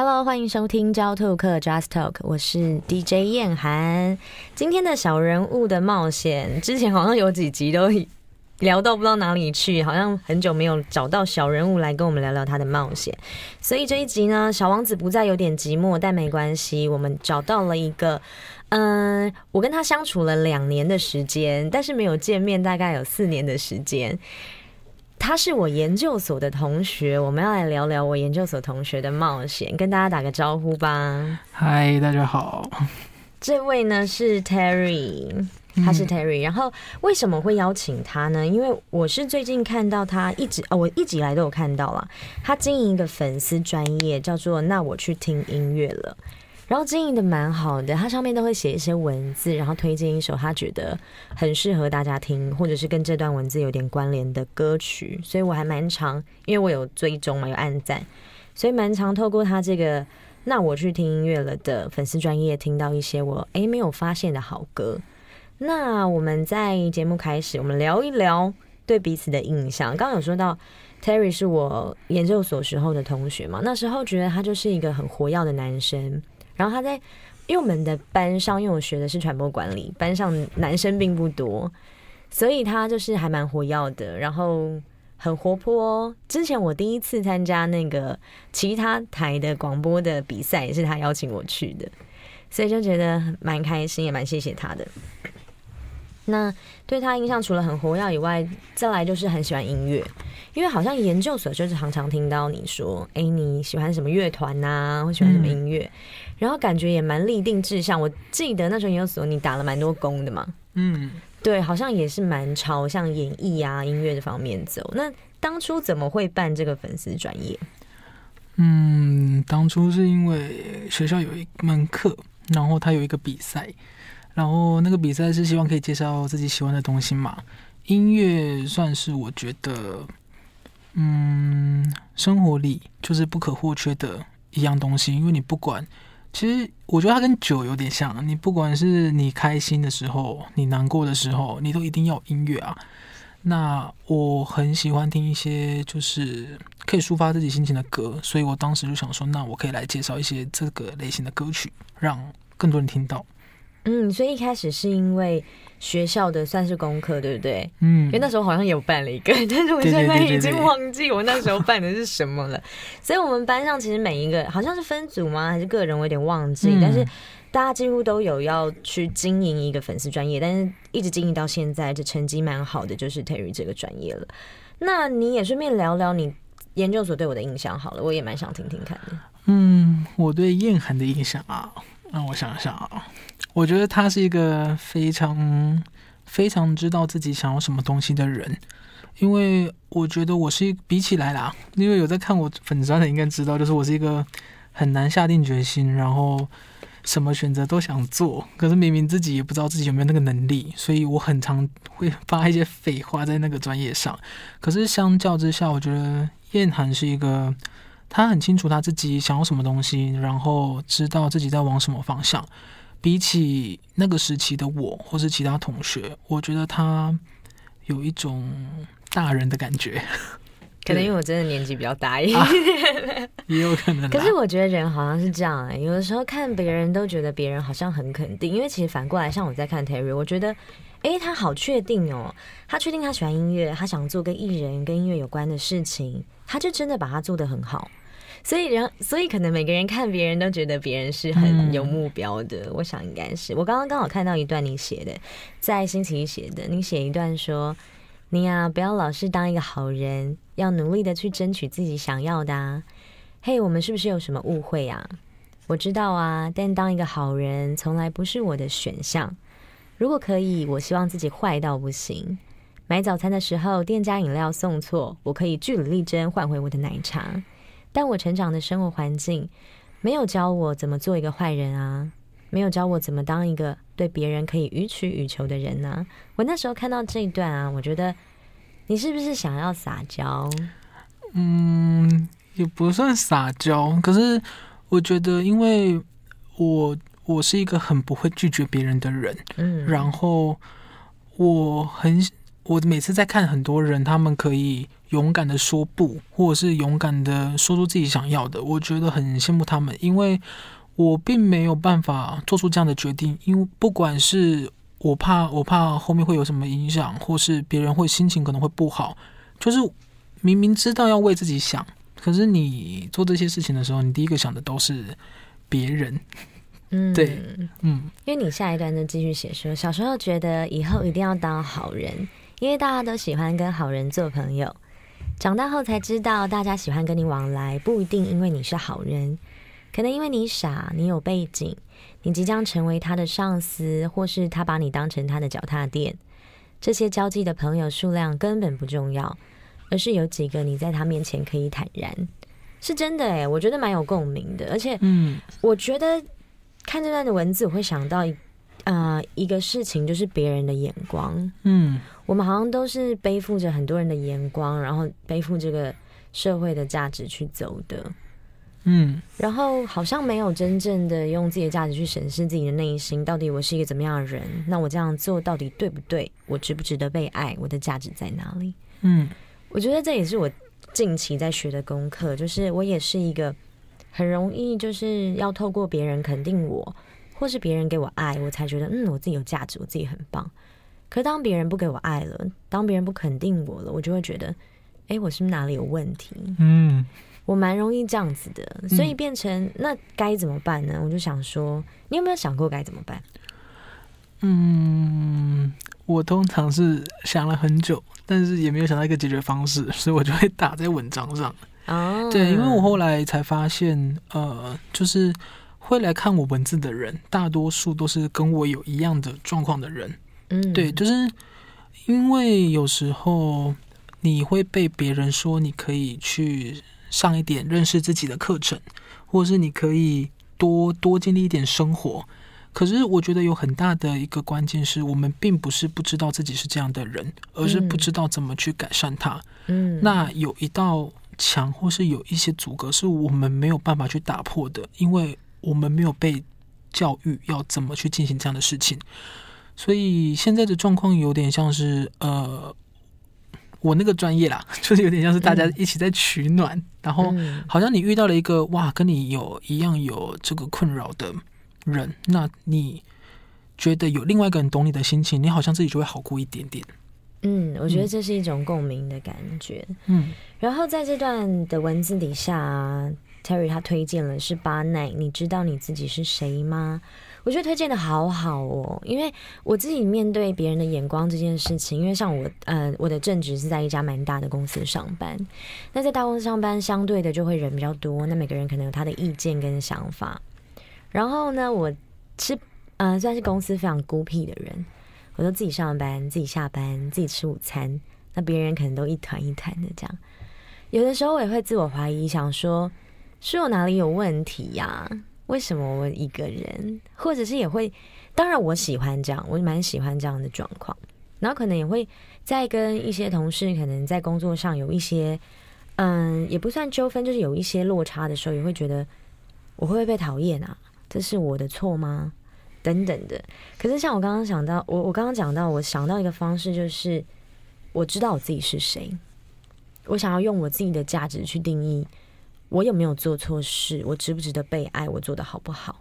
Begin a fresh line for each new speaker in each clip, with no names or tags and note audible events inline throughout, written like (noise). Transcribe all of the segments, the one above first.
Hello，欢迎收听《焦兔客 Just Talk》，我是 DJ 燕涵。今天的小人物的冒险，之前好像有几集都聊到不知道哪里去，好像很久没有找到小人物来跟我们聊聊他的冒险。所以这一集呢，小王子不再有点寂寞，但没关系，我们找到了一个。嗯，我跟他相处了两年的时间，但是没有见面，大概有四年的时间。他是我研究所的同学，我们要来聊聊我研究所同学的冒险，跟大家打个招呼吧。嗨，大家好。这位呢是 Terry，他是 Terry，然后为什么会邀请他呢？因为我是最近看到他一直哦，我一直以来都有看到了，他经营一个粉丝专业叫做“那我去听音乐了”。然后经营的蛮好的，他上面都会写一些文字，然后推荐一首他觉得很适合大家听，或者是跟这段文字有点关联的歌曲。所以我还蛮常，因为我有追踪嘛，有按赞，所以蛮常透过他这个“那我去听音乐了”的粉丝专业，听到一些我诶没有发现的好歌。那我们在节目开始，我们聊一聊对彼此的印象。刚刚有说到 Terry 是我研究所时候的同学嘛，那时候觉得他就是一个很活要的男生。然后他在，因为我们的班上，因为我学的是传播管理，班上男生并不多，所以他就是还蛮活跃的，然后很活泼。之前我第一次参加那个其他台的广播的比赛，也是他邀请我去的，所以就觉得蛮开心，也蛮谢谢他的。那对他印象除了很活跃以外，再来就是很喜欢音乐，因为好像研究所就是常常听到你说，哎，你喜欢什么乐团呐，或喜欢什么音乐，然后感觉也蛮立定志向。我记得那时候研究所你打了蛮多工的嘛，嗯，对，好像也是蛮朝向演艺啊、音乐这方面走。那当初怎么会办这个粉丝专业？
嗯，当初是因为学校有一门课，然后他有一个比赛。然后那个比赛是希望可以介绍自己喜欢的东西嘛？音乐算是我觉得，嗯，生活里就是不可或缺的一样东西。因为你不管，其实我觉得它跟酒有点像。你不管是你开心的时候，你难过的时候，你都一定要有音乐啊。那我很喜欢听一些就是可以抒发自己心情的歌，所以我当时就想说，那我可以来介绍一些这个类型的歌曲，让更多人听到。
嗯，所以一开始是因为学校的算是功课，对不对？嗯，因为那时候好像有办了一个，(laughs) 但是我现在已经忘记我那时候办的是什么了。所以，我们班上其实每一个好像是分组吗，还是个人？我有点忘记。但是大家几乎都有要去经营一个粉丝专业，但是一直经营到现在，这成绩蛮好的，就是 Terry 这个专业了。那你也顺便聊聊你研究所对我的印象好了，我也蛮想听听看。的。
嗯，我对燕涵的印象啊，让我想想啊。我觉得他是一个非常非常知道自己想要什么东西的人，因为我觉得我是比起来啦，因为有在看我粉钻的应该知道，就是我是一个很难下定决心，然后什么选择都想做，可是明明自己也不知道自己有没有那个能力，所以我很常会发一些废话在那个专业上。可是相较之下，我觉得燕涵是一个，他很清楚他自己想要什么东西，然后知道自己在往什么方向。比起那个时期的我或是其他同学，我觉得他有一种大人的感觉。(laughs)
可能因为我真的年纪比较大一点，
也有可能。
可是我觉得人好像是这样哎，有的时候看别人都觉得别人好像很肯定，因为其实反过来像我在看 Terry，我觉得哎他好确定哦，他确定他喜欢音乐，他想做跟艺人跟音乐有关的事情，他就真的把他做的很好。所以，人所以可能每个人看别人都觉得别人是很有目标的。我想应该是我刚刚刚好看到一段你写的，在星期一写的。你写一段说：“你啊，不要老是当一个好人，要努力的去争取自己想要的啊。”嘿，我们是不是有什么误会啊？我知道啊，但当一个好人从来不是我的选项。如果可以，我希望自己坏到不行。买早餐的时候，店家饮料送错，我可以据理力争换回我的奶茶。在我成长的生活环境，没有教我怎么做一个坏人啊，没有教我怎么当一个对别人可以予取予求的人呢。我那时候看到这一段啊，我觉得你是不是想要撒娇？嗯，
也不算撒娇，可是我觉得，因为我我是一个很不会拒绝别人的人，嗯，然后我很。我每次在看很多人，他们可以勇敢的说不，或者是勇敢的说出自己想要的，我觉得很羡慕他们，因为我并没有办法做出这样的决定，因为不管是我怕我怕后面会有什么影响，或是别人会心情可能会不好，就是明明知道要为自己想，可是你做这些事情的时候，你第一个想的都是别人。嗯，对，嗯，
因为你下一段就继续写说，小时候觉得以后一定要当好人。因为大家都喜欢跟好人做朋友，长大后才知道，大家喜欢跟你往来不一定因为你是好人，可能因为你傻，你有背景，你即将成为他的上司，或是他把你当成他的脚踏垫。这些交际的朋友数量根本不重要，而是有几个你在他面前可以坦然。是真的诶，我觉得蛮有共鸣的，而且，嗯，我觉得看这段的文字，我会想到一呃一个事情，就是别人的眼光，嗯。我们好像都是背负着很多人的眼光，然后背负这个社会的价值去走的，嗯，然后好像没有真正的用自己的价值去审视自己的内心，到底我是一个怎么样的人？那我这样做到底对不对？我值不值得被爱？我的价值在哪里？嗯，我觉得这也是我近期在学的功课，就是我也是一个很容易，就是要透过别人肯定我，或是别人给我爱，我才觉得嗯，我自己有价值，我自己很棒。可当别人不给我爱了，当别人不肯定我了，我就会觉得，哎，我是不是哪里有问题？嗯，我蛮容易这样子的，所以变成那该怎么办呢？我就想说，你有没有想过该怎么办？
嗯，我通常是想了很久，但是也没有想到一个解决方式，所以我就会打在文章上。哦，对，因为我后来才发现，呃，就是会来看我文字的人，大多数都是跟我有一样的状况的人。嗯，对，就是因为有时候你会被别人说你可以去上一点认识自己的课程，或者是你可以多多经历一点生活。可是我觉得有很大的一个关键是我们并不是不知道自己是这样的人，而是不知道怎么去改善它。嗯，那有一道墙或是有一些阻隔是我们没有办法去打破的，因为我们没有被教育要怎么去进行这样的事情。所以现在的状况有点像是，呃，我那个专业啦，(laughs) 就是有点像是大家一起在取暖，然后好像你遇到了一个哇，跟你有一样有这个困扰的人，那你觉得有另外一个人懂你的心情，你好像自己就会好过一点点。
嗯，我觉得这是一种共鸣的感觉。嗯，然后在这段的文字底下，Terry 他推荐了是巴奈，你知道你自己是谁吗？我觉得推荐的好好哦，因为我自己面对别人的眼光这件事情，因为像我，呃，我的正职是在一家蛮大的公司上班。那在大公司上班，相对的就会人比较多，那每个人可能有他的意见跟想法。然后呢，我是呃算是公司非常孤僻的人，我都自己上班、自己下班、自己吃午餐。那别人可能都一团一团的这样，有的时候我也会自我怀疑，想说是我哪里有问题呀？为什么我一个人，或者是也会，当然我喜欢这样，我蛮喜欢这样的状况。然后可能也会在跟一些同事，可能在工作上有一些，嗯，也不算纠纷，就是有一些落差的时候，也会觉得我会不会被讨厌啊？这是我的错吗？等等的。可是像我刚刚想到，我我刚刚讲到，我想到一个方式，就是我知道我自己是谁，我想要用我自己的价值去定义。我有没有做错事？我值不值得被爱？我做的好不好？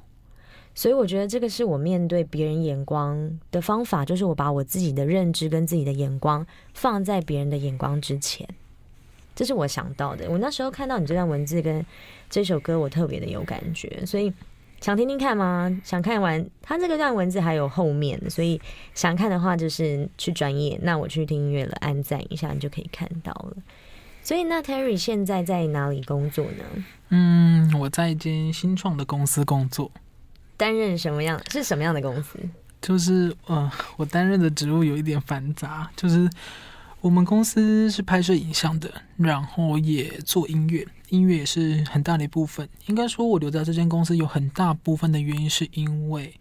所以我觉得这个是我面对别人眼光的方法，就是我把我自己的认知跟自己的眼光放在别人的眼光之前。这是我想到的。我那时候看到你这段文字跟这首歌，我特别的有感觉，所以想听听看吗？想看完他这个段文字还有后面，所以想看的话就是去转业。那我去听音乐了，按赞一下你就可以看到了。所以，那 Terry 现在在哪里工作呢？嗯，我在一间新
创的公司工作，
担任什么样？是什么样的公司？
就是，呃，我担任的职务有一点繁杂。就是我们公司是拍摄影像的，然后也做音乐，音乐也是很大的一部分。应该说，我留在这间公司有很大部分的原因，是因为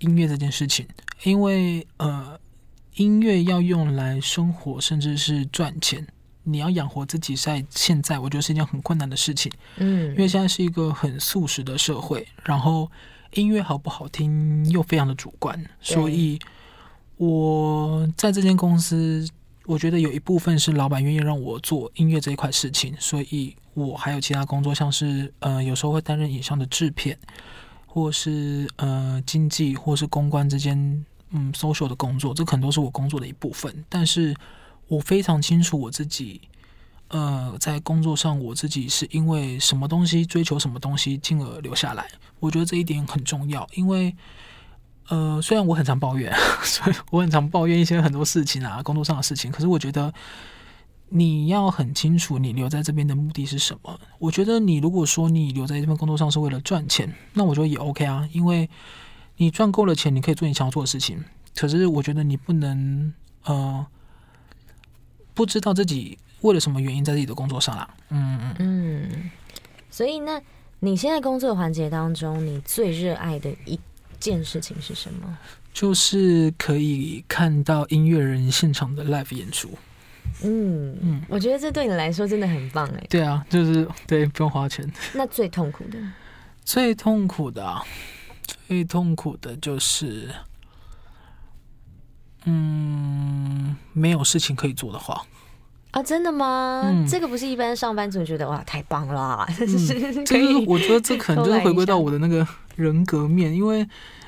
音乐这件事情，因为呃，音乐要用来生活，甚至是赚钱。你要养活自己，在现在我觉得是一件很困难的事情。嗯，因为现在是一个很素食的社会，然后音乐好不好听又非常的主观，所以我在这间公司，我觉得有一部分是老板愿意让我做音乐这一块事情，所以我还有其他工作，像是呃有时候会担任以上的制片，或是呃经济或是公关之间嗯 social 的工作，这可能都是我工作的一部分，但是。我非常清楚我自己，呃，在工作上我自己是因为什么东西追求什么东西，进而留下来。我觉得这一点很重要，因为，呃，虽然我很常抱怨，(laughs) 所以我很常抱怨一些很多事情啊，工作上的事情。可是我觉得你要很清楚，你留在这边的目的是什么。我觉得你如果说你留在这份工作上是为了赚钱，那我觉得也 OK 啊，因为你赚够了钱，你可以做你想要做的事情。可是我觉得你不能，呃。不知道自己为了什么原因在自己的工作上啦，嗯
嗯，所以那你现在工作环节当中，你最热爱的一件事情是什么？
就是可以看到音乐人现场的 live 演出。
嗯嗯，我觉得这对你来说真的很棒哎。
对啊，就是对，不用花钱。
(laughs) 那最痛苦的？
最痛苦的啊，最痛苦的就是。嗯，没有事情可以做的话
啊，真的吗？这个不是一般上班族觉得哇，太棒了。(laughs) 这是我觉得这可能就是回归
到我的那个人格面，因为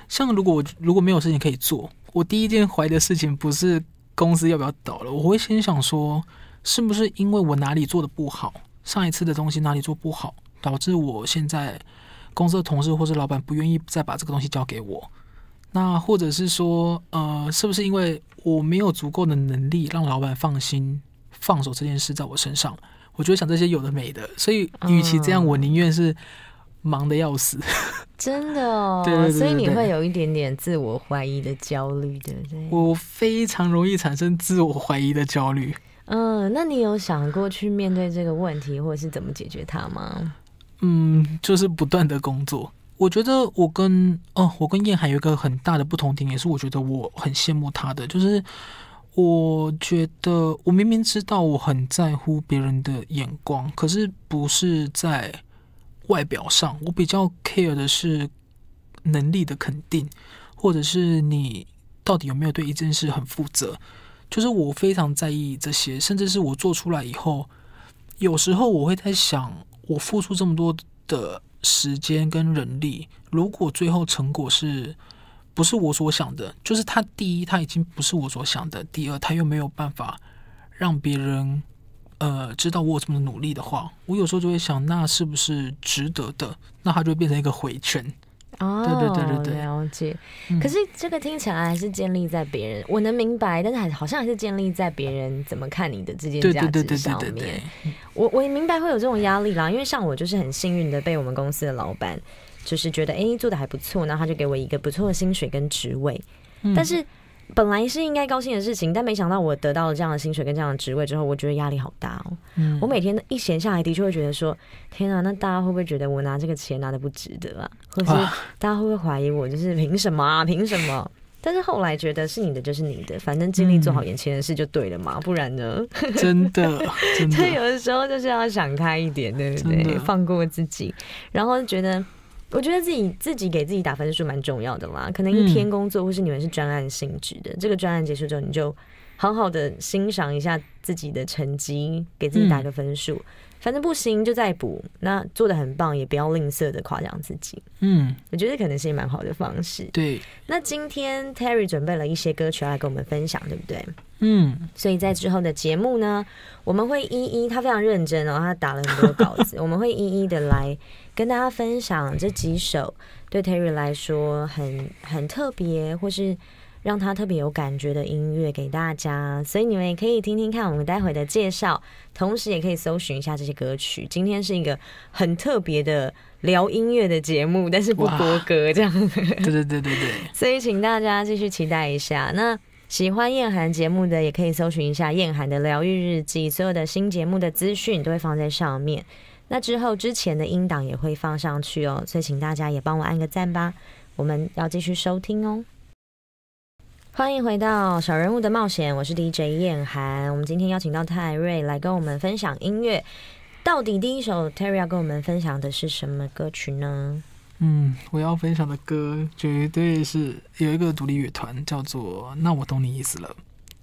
像如果我如果没有事情可以做，我第一件怀的事情不是公司要不要倒了，我会先想说是不是因为我哪里做的不好，上一次的东西哪里做不好，导致我现在公司的同事或是老板不愿意再把这个东西交给我。那或者是说，呃，是不是因为我没有足够的能力让老板放心放手这件事在我身上？我就想这些有的没的，所以与其这样，我宁愿是忙的要死。
(laughs) 真的哦，对对对，所以你会有一点点自我怀疑的焦虑，对不
对？我非常容易产生自我怀疑的焦虑。
嗯，那你有想过去面对这个问题，或者是怎么解决它吗？
嗯，就是不断的工作。我觉得我跟哦，我跟燕海有一个很大的不同点，也是我觉得我很羡慕他的，就是我觉得我明明知道我很在乎别人的眼光，可是不是在外表上，我比较 care 的是能力的肯定，或者是你到底有没有对一件事很负责，就是我非常在意这些，甚至是我做出来以后，有时候我会在想，我付出这么多的。时间跟人力，如果最后成果是不是我所想的，就是他第一他已经不是我所想的，第二他又没有办法让别人呃知道我有这么努力的话，我有时候就会想，那是不是值得的？那他就会变成一个回圈。
哦，对对对对对，了解。可是这个听起来还是建立在别人，我能明白，但是好像还是建立在别人怎么看你的这件价值上面。我我也明白会有这种压力啦，因为像我就是很幸运的被我们公司的老板，就是觉得哎，做的还不错，那他就给我一个不错的薪水跟职位。但是本来是应该高兴的事情，但没想到我得到了这样的薪水跟这样的职位之后，我觉得压力好大哦。我每天一闲下来，的确会觉得说，天啊，那大家会不会觉得我拿这个钱拿的不值得啊？或是大家会不会怀疑我，就是凭什么啊？凭什么？但是后来觉得是你的就是你的，反正尽力做好眼前的事就对了嘛，不然呢？真的，(laughs) 真的，有的时候就是要想开一点，对不对，放过自己。然后觉得，我觉得自己自己给自己打分数蛮重要的嘛。可能一天工作，或是你们是专案性质的，这个专案结束之后，你就好好的欣赏一下自己的成绩，给自己打个分数。反正不行就再补，那做的很棒也不要吝啬的夸奖自己，嗯，我觉得可能是一蛮好的方式。对，那今天 Terry 准备了一些歌曲来跟我们分享，对不对？嗯，所以在之后的节目呢，我们会一一，他非常认真哦，他打了很多稿子，我们会一一的来跟大家分享这几首对 Terry 来说很很特别或是。让他特别有感觉的音乐给大家，所以你们也可以听听看我们待会的介绍，同时也可以搜寻一下这些歌曲。今天是一个很特别的聊音乐的节目，但是不播歌这样对对对对对。所以请大家继续期待一下。那喜欢燕涵节目的，也可以搜寻一下燕涵的疗愈日记，所有的新节目的资讯都会放在上面。那之后之前的音档也会放上去哦，所以请大家也帮我按个赞吧。我们要继续收听哦。欢迎回到《小人物的冒险》，我是 DJ 燕涵。我们今天邀请到泰瑞来跟我们分享音乐，到底第一首泰瑞要跟我们分享的是什么歌曲呢？嗯，
我要分享的歌绝对是有一个独立乐团叫做“那我懂你意思了”。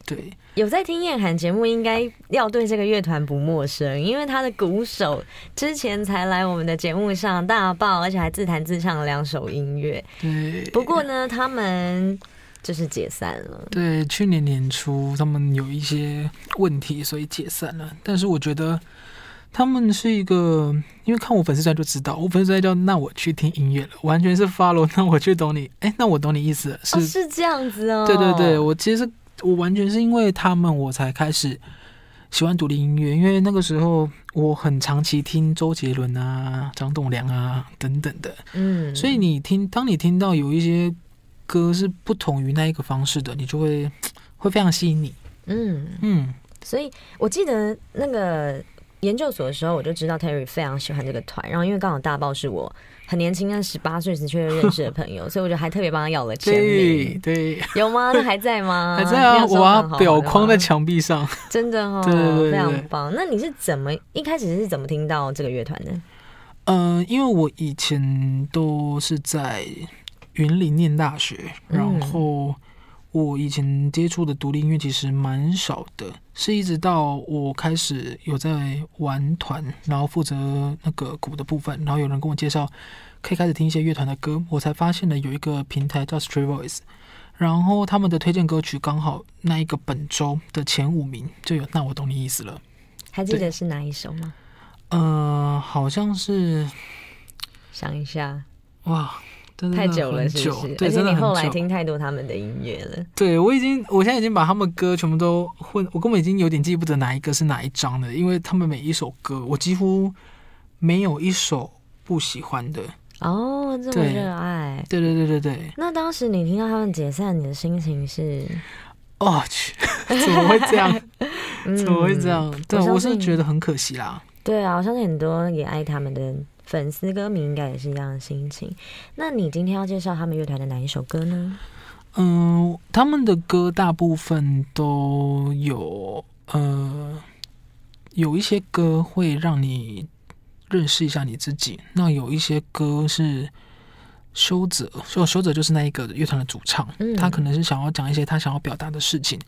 对，
有在听燕涵节目，应该要对这个乐团不陌生，因为他的鼓手之前才来我们的节目上大爆，而且还自弹自唱了两首音乐。对，不过呢，他们。就是解散了。
对，去年年初他们有一些问题，所以解散了。但是我觉得他们是一个，因为看我粉丝在就知道，我粉丝在叫“那我去听音乐了”，完全是 follow。那我去懂你，哎，那我懂你意思，是是
这样子哦。对对对，
我其实我完全是因为他们我才开始喜欢独立音乐，因为那个时候我很长期听周杰伦啊、张栋梁啊等等的。嗯，所以你听，当你听到有一些。歌是不同于那一个方式的，你就会 (tsk) 会非常吸引你。
嗯嗯，所以我记得那个研究所的时候，我就知道 Terry 非常喜欢这个团。然后因为刚好大爆是我很年轻，但十八岁时却认识的朋友，(laughs) 所以我就还特别帮他要了签名。对有吗？那还在吗？(laughs) 还在啊！我把表框在
墙壁上，
真的哦，(laughs) 对对，非常棒。那你是怎么一开始是怎么听到这个乐团的？
嗯，因为我以前都是在。云林念大学，然后我以前接触的独立音乐其实蛮少的，是一直到我开始有在玩团，然后负责那个鼓的部分，然后有人跟我介绍，可以开始听一些乐团的歌，我才发现了有一个平台叫 Stray Voice，然后他们的推荐歌曲刚好那一个本周的前五名就有，那我懂你意思了。还记得是
哪一首吗？呃，好像是，想一下，哇。太久了，是不是？而且你后来听太多他们的音乐了。对，我已
经，我现在已经把他们歌全部都混，我根本已经有点记不得哪一个是哪一张了，因为他们每一首歌，我几乎没有一首不喜欢的。
哦，这么热爱！对对对对对。那当时你听到他们解散，你的心情是？我去，怎么会这样？(laughs) 怎么会这样？对，我是觉得很
可惜啦。
对啊，我相信很多也爱他们的。粉丝歌迷应该也是一样的心情。那你今天要介绍他们乐团的哪一首歌呢？嗯，他们的歌大部分都有呃，有一些
歌会让你认识一下你自己。那有一些歌是修泽，修修泽就是那一个乐团的主唱，他可能是想要讲一些他想要表达的事情。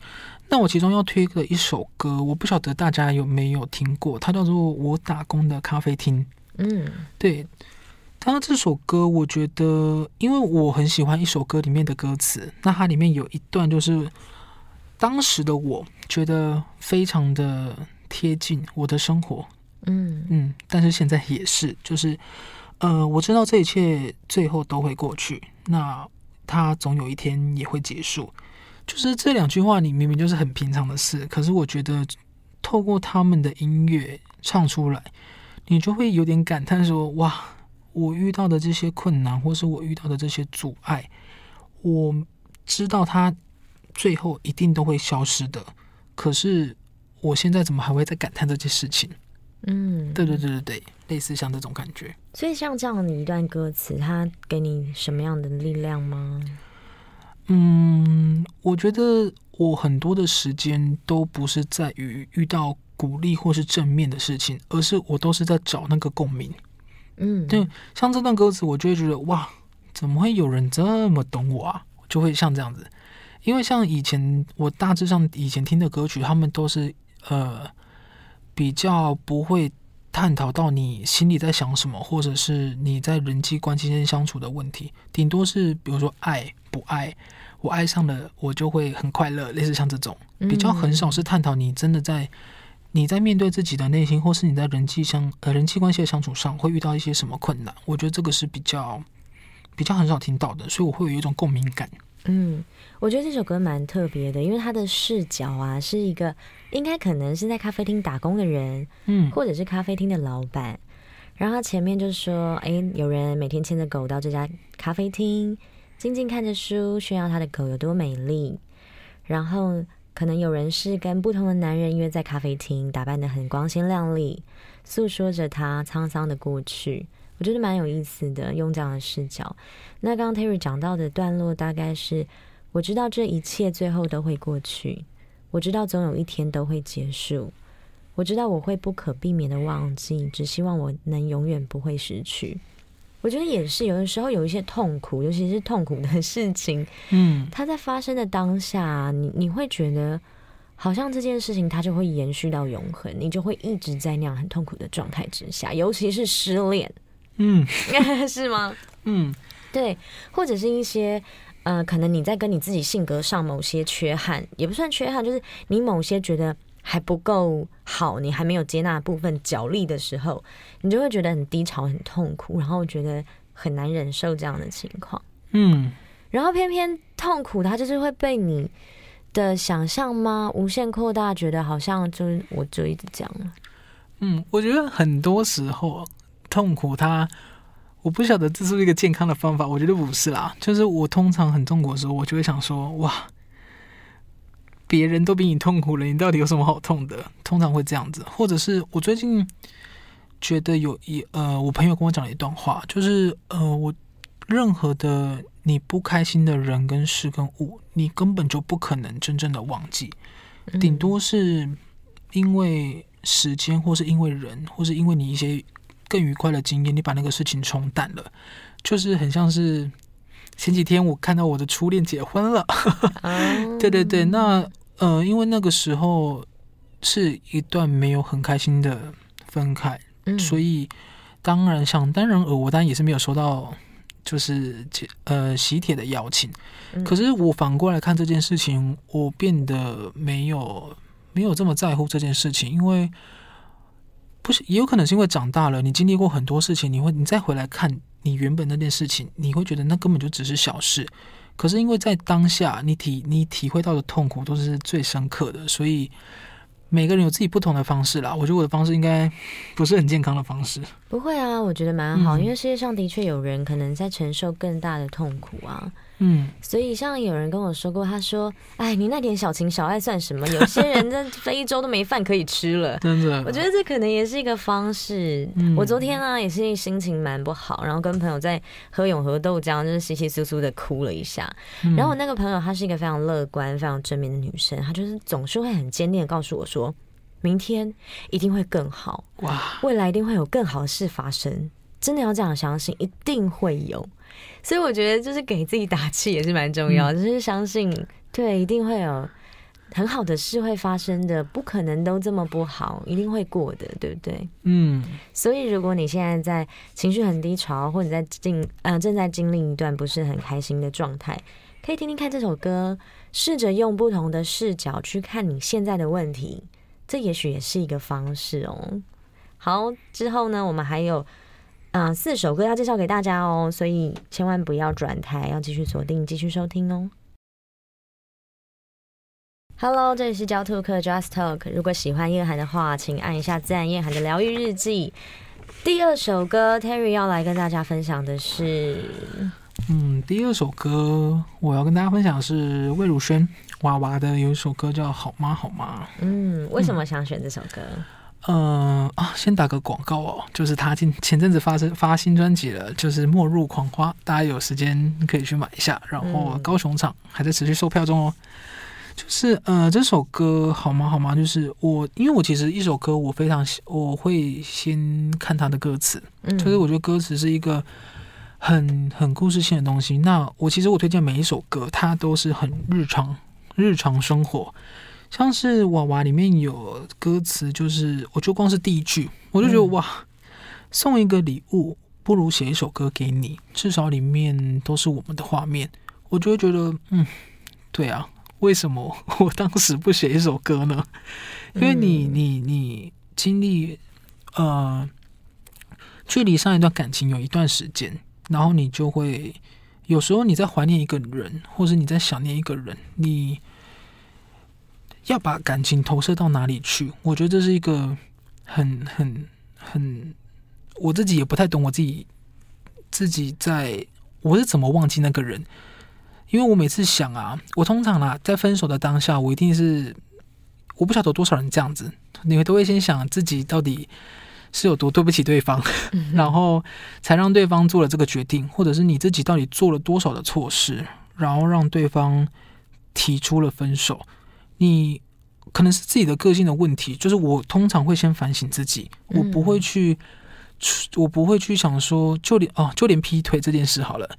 那我其中要推的一首歌，我不晓得大家有没有听过，它叫做《我打工的咖啡厅》。嗯，对。当然，这首歌我觉得，因为我很喜欢一首歌里面的歌词。那它里面有一段，就是当时的我觉得非常的贴近我的生活。嗯嗯，但是现在也是，就是呃，我知道这一切最后都会过去，那它总有一天也会结束。就是这两句话，你明明就是很平常的事，可是我觉得透过他们的音乐唱出来。你就会有点感叹说：“哇，我遇到的这些困难，或是我遇到的这些阻碍，我知道它最后一定都会消失的。可是我现在怎么还会在感叹这些事情？”
嗯，对对对
对对，类似像这种感觉。
所以像这样的一段歌词，它给你什么样的力量吗？嗯，我觉得
我很多的时间都不是在于遇到。鼓励或是正面的事情，而是我都是在找那个共鸣。嗯，对，像这段歌词，我就会觉得哇，怎么会有人这么懂我啊？就会像这样子，因为像以前我大致上以前听的歌曲，他们都是呃比较不会探讨到你心里在想什么，或者是你在人际关系间相处的问题，顶多是比如说爱不爱，我爱上了我就会很快乐，类似像这种，比较很少是探讨你真的在。你在面对自己的内心，或是你在人际相呃人际关系的相处上，会遇到一些什么困难？我觉得这个是比较比较很少听到的，所以我会有一种共鸣感。
嗯，我觉得这首歌蛮特别的，因为他的视角啊，是一个应该可能是在咖啡厅打工的人，嗯，或者是咖啡厅的老板。然后前面就说，哎，有人每天牵着狗到这家咖啡厅，静静看着书，炫耀他的狗有多美丽，然后。可能有人是跟不同的男人约在咖啡厅，打扮的很光鲜亮丽，诉说着他沧桑的过去。我觉得蛮有意思的，用这样的视角。那刚刚 Terry 讲到的段落，大概是我知道这一切最后都会过去，我知道总有一天都会结束，我知道我会不可避免的忘记，只希望我能永远不会失去。我觉得也是，有的时候有一些痛苦，尤其是痛苦的事情，嗯，它在发生的当下，你你会觉得好像这件事情它就会延续到永恒，你就会一直在那样很痛苦的状态之下，尤其是失恋，嗯，(laughs) 是吗？嗯，对，或者是一些呃，可能你在跟你自己性格上某些缺憾，也不算缺憾，就是你某些觉得。还不够好，你还没有接纳部分脚力的时候，你就会觉得很低潮、很痛苦，然后觉得很难忍受这样的情况。嗯，然后偏偏痛苦它就是会被你的想象吗无限扩大，觉得好像就是我就一直这样了。
嗯，我觉得很多时候痛苦它，我不晓得这是一个健康的方法，我觉得不是啦。就是我通常很痛苦的时候，我就会想说哇。别人都比你痛苦了，你到底有什么好痛的？通常会这样子，或者是我最近觉得有一呃，我朋友跟我讲了一段话，就是呃，我任何的你不开心的人跟事跟物，你根本就不可能真正的忘记，顶多是因为时间，或是因为人，或是因为你一些更愉快的经验，你把那个事情冲淡了，就是很像是。前几天我看到我的初恋结婚了，(laughs) 对对对，那呃，因为那个时候是一段没有很开心的分开，所以当然想当然而我当然也是没有收到就是呃喜帖的邀请。可是我反过来看这件事情，我变得没有没有这么在乎这件事情，因为不是，也有可能是因为长大了，你经历过很多事情，你会你再回来看。你原本那件事情，你会觉得那根本就只是小事，可是因为在当下你体你体会到的痛苦都是最深刻的，所以每个人有自己不同的方式啦。我觉得我的方式应该不是很健康的方式。
不会啊，我觉得蛮好，因为世界上的确有人可能在承受更大的痛苦啊。嗯，所以像有人跟我说过，他说：“哎，你那点小情小爱算什么？有些人在非洲都没饭可以吃了。(laughs) ”真的，我觉得这可能也是一个方式。我昨天呢也是心情蛮不好，然后跟朋友在喝永和豆浆，就是稀稀疏疏的哭了一下。然后我那个朋友她是一个非常乐观、非常正面的女生，她就是总是会很坚定的告诉我，说：“明天一定会更好，哇，未来一定会有更好的事发生。”真的要这样相信，一定会有。所以我觉得，就是给自己打气也是蛮重要，就是相信，对，一定会有很好的事会发生的，不可能都这么不好，一定会过的，对不对？嗯。所以，如果你现在在情绪很低潮，或者在经呃正在经历一段不是很开心的状态，可以听听看这首歌，试着用不同的视角去看你现在的问题，这也许也是一个方式哦。好，之后呢，我们还有。啊，四首歌要介绍给大家哦，所以千万不要转台，要继续锁定，继续收听哦。Hello，这里是焦兔客 Just Talk。如果喜欢叶涵的话，请按一下赞。叶涵的疗愈日记。第二首歌，Terry 要来跟大家分享的是，
嗯，第二首歌我要跟大家分享的是魏如萱娃娃的有一首歌叫《好妈好妈》。
嗯，为什么想选这首歌？
嗯啊，先打个广告哦，就是他近前阵子发生发新专辑了，就是《末日狂花》，大家有时间可以去买一下。然后高雄场还在持续售票中哦。就是呃，这首歌好吗？好吗？就是我，因为我其实一首歌我非常，我会先看他的歌词，就是我觉得歌词是一个很很故事性的东西。那我其实我推荐每一首歌，它都是很日常日常生活。像是娃娃里面有歌词，就是我就光是第一句，我就觉得哇，送一个礼物不如写一首歌给你，至少里面都是我们的画面。我就会觉得，嗯，对啊，为什么我当时不写一首歌呢？因为你，你，你经历呃，距离上一段感情有一段时间，然后你就会有时候你在怀念一个人，或者你在想念一个人，你。要把感情投射到哪里去？我觉得这是一个很、很、很，我自己也不太懂我自己自己在我是怎么忘记那个人。因为我每次想啊，我通常啊在分手的当下，我一定是我不晓得多少人这样子，你们都会先想自己到底是有多对不起对方，然后才让对方做了这个决定，或者是你自己到底做了多少的错事，然后让对方提出了分手。你可能是自己的个性的问题，就是我通常会先反省自己，我不会去，我不会去想说，就连哦，就连劈腿这件事，好了，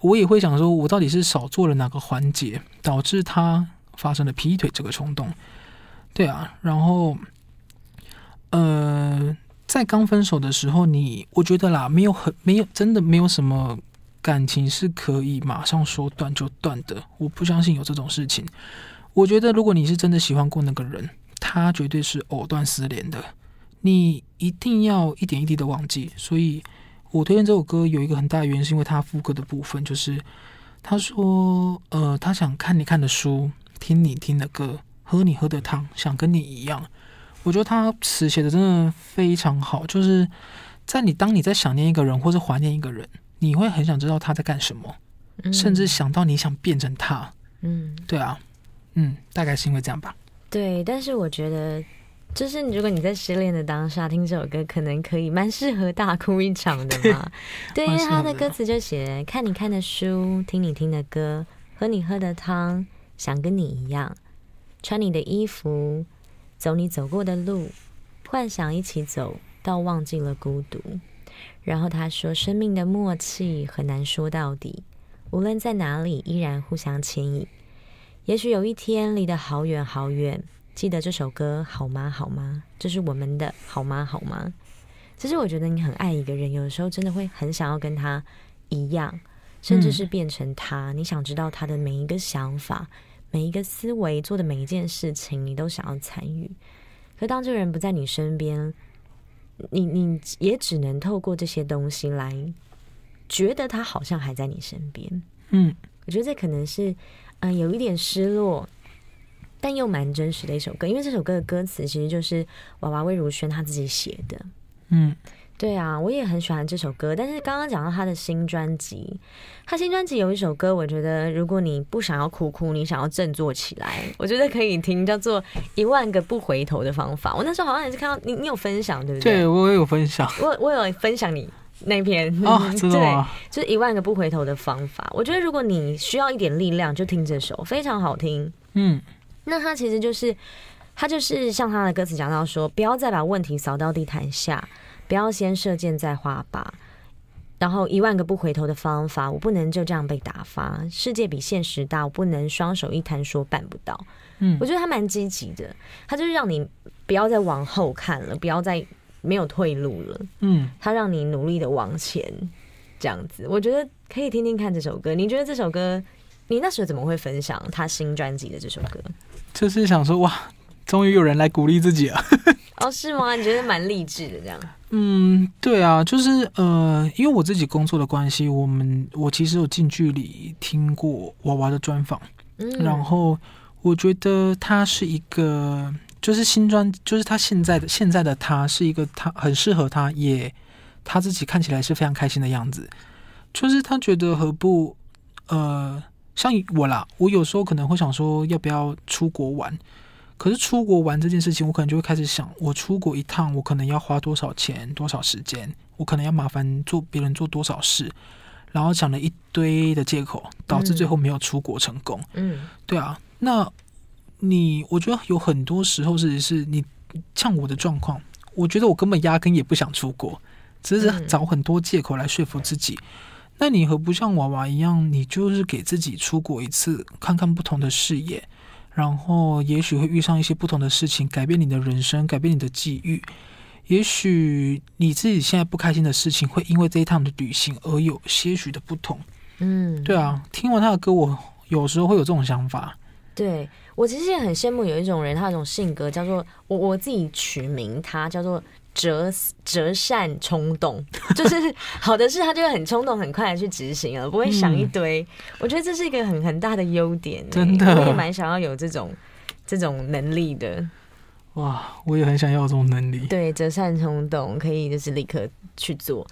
我也会想说，我到底是少做了哪个环节，导致他发生了劈腿这个冲动。对啊，然后，呃，在刚分手的时候，你我觉得啦，没有很没有真的没有什么感情是可以马上说断就断的，我不相信有这种事情。我觉得，如果你是真的喜欢过那个人，他绝对是藕断丝连的。你一定要一点一滴的忘记。所以，我推荐这首歌有一个很大的原因，是因为他副歌的部分，就是他说：“呃，他想看你看的书，听你听的歌，喝你喝的汤，想跟你一样。”我觉得他词写的真的非常好，就是在你当你在想念一个人或是怀念一个人，你会很想知道他在干什么，甚至想到你想变成他。嗯，对啊。嗯，大概是因为这样吧。
对，但是我觉得，就是如果你在失恋的当下听这首歌，可能可以蛮适合大哭一场的嘛。(laughs) 对，因为他的歌词就写：看你看的书，听你听的歌，喝你喝的汤，想跟你一样，穿你的衣服，走你走过的路，幻想一起走到忘记了孤独。然后他说，生命的默契很难说到底，无论在哪里，依然互相牵引。也许有一天离得好远好远，记得这首歌好吗？好吗？这是我们的好吗？好吗？其实我觉得你很爱一个人，有的时候真的会很想要跟他一样，甚至是变成他。你想知道他的每一个想法、每一个思维、做的每一件事情，你都想要参与。可当这个人不在你身边，你你也只能透过这些东西来觉得他好像还在你身边。嗯，我觉得这可能是。嗯，有一点失落，但又蛮真实的一首歌。因为这首歌的歌词其实就是娃娃魏如萱她自己写的。嗯，对啊，我也很喜欢这首歌。但是刚刚讲到她的新专辑，她新专辑有一首歌，我觉得如果你不想要哭哭，你想要振作起来，我觉得可以听，叫做《一万个不回头》的方法。我那时候好像也是看到你，你有分享对不对？对
我也有分享，我
我有分享你。那篇哦，(laughs) 对，就是一万个不回头的方法。我觉得如果你需要一点力量，就听这首，非常好听。嗯，那他其实就是，他就是像他的歌词讲到说，不要再把问题扫到地毯下，不要先射箭再画吧。然后一万个不回头的方法，我不能就这样被打发。世界比现实大，我不能双手一摊说办不到。嗯，我觉得他蛮积极的，他就是让你不要再往后看了，不要再。没有退路了，嗯，他让你努力的往前，这样子，我觉得可以听听看这首歌。你觉得这首歌，你那时候怎么会分享他新专辑的这首歌？
就是想说，哇，终于有人来鼓励自己了。
(laughs) 哦，是吗？你觉得蛮励志的，这样。
嗯，对啊，就是呃，因为我自己工作的关系，我们我其实有近距离听过娃娃的专访，然后我觉得他是一个。就是新专，就是他现在的现在的他是一个他很适合他，也他自己看起来是非常开心的样子。就是他觉得何不，呃，像我啦，我有时候可能会想说要不要出国玩，可是出国玩这件事情，我可能就会开始想，我出国一趟，我可能要花多少钱，多少时间，我可能要麻烦做别人做多少事，然后讲了一堆的借口，导致最后没有出国成功。嗯，对啊，那。你我觉得有很多时候是是你像我的状况，我觉得我根本压根也不想出国，只是找很多借口来说服自己。那你和不像娃娃一样，你就是给自己出国一次，看看不同的视野，然后也许会遇上一些不同的事情，改变你的人生，改变你的际遇。也许你自己现在不开心的事情，会因为这一趟的旅行而有些许的不同。
嗯，对啊，
听完他的歌，我有时候会有这种想法。
对，我其实也很羡慕有一种人，他有种性格，叫做我我自己取名他叫做折折善冲动，就是 (laughs) 好的事他就会很冲动，很快的去执行而不会想一堆。我觉得这是一个很很大的优点，真的，我也蛮想要有这种这种能力的。哇，
我也很想要这种能力。
对，折善冲动可以就是立刻去做，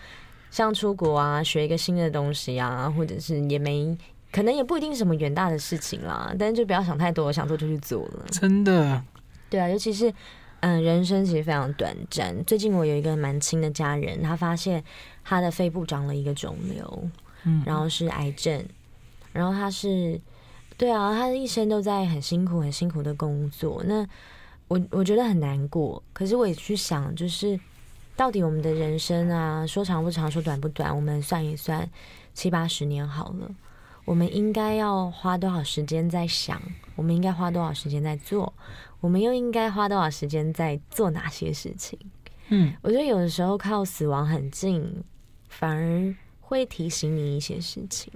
像出国啊，学一个新的东西啊，或者是也没。可能也不一定是什么远大的事情啦，但是就不要想太多，想做就去做了。真的，对啊，尤其是嗯，人生其实非常短暂。最近我有一个蛮亲的家人，他发现他的肺部长了一个肿瘤，嗯，然后是癌症，然后他是，对啊，他的一生都在很辛苦、很辛苦的工作。那我我觉得很难过，可是我也去想，就是到底我们的人生啊，说长不长，说短不短，我们算一算七八十年好了。我们应该要花多少时间在想？我们应该花多少时间在做？我们又应该花多少时间在做哪些事情？嗯，我觉得有的时候靠死亡很近，反而会提醒你一些事情。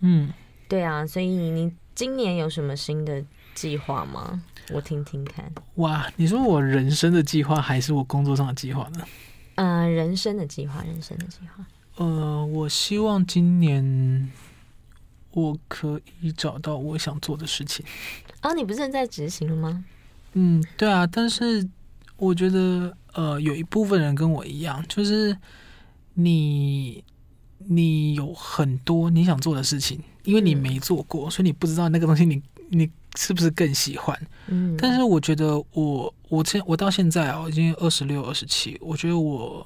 嗯，对啊。所以你今年有什么新的计划吗？我听听看。
哇，你说我人生的计划还是我工作上的计划呢？
嗯，人生的计划，人生的计划。呃，我希望今年。
我可以找到我想做的事情，
啊，你不是在
执行了吗？嗯，对啊，但是我觉得，呃，有一部分人跟我一样，就是你，你有很多你想做的事情，因为你没做过，所以你不知道那个东西，你 (laughs) 你是不是更喜欢？嗯，但是我觉得，我我现我到现在啊，已经二十六、二十七，我觉得我。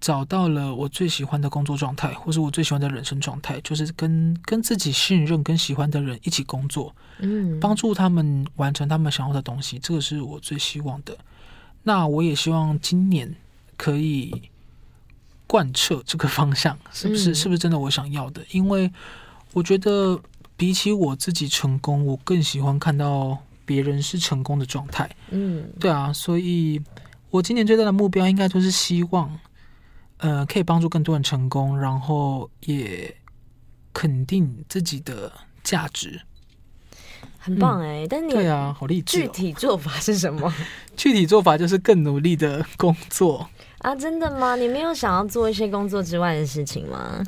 找到了我最喜欢的工作状态，或是我最喜欢的人生状态，就是跟跟自己信任、跟喜欢的人一起工作，嗯，帮助他们完成他们想要的东西，这个是我最希望的。那我也希望今年可以贯彻这个方向，是不是？是不是真的我想要的？因为我觉得比起我自己成功，我更喜欢看到别人是成功的状态。嗯，对啊，所以我今年最大的目标应该就是希望。呃，可以帮助更多人成功，然后也肯定自己的价值，很棒哎！但你对啊，好励志。具体做法是什么？(laughs) 具体做法就是更努力的工作
啊！真的吗？你没有想要做一些工作之外的事情吗？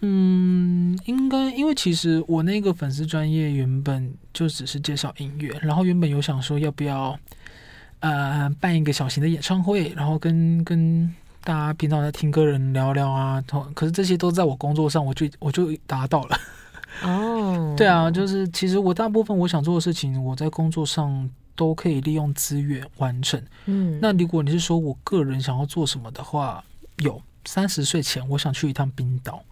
嗯，应该，因为其实我那个粉丝专业原本就只是介绍音乐，然后原本有想说要不要呃办一个小型的演唱会，然后跟跟。大家平常在听歌、人聊聊啊，同可是这些都在我工作上，我就我就达到了。哦，(laughs) 对啊，就是其实我大部分我想做的事情，我在工作上都可以利用资源完成。嗯，那如果你是说我个人想要做什么的话，有三十岁前我想去一趟冰岛。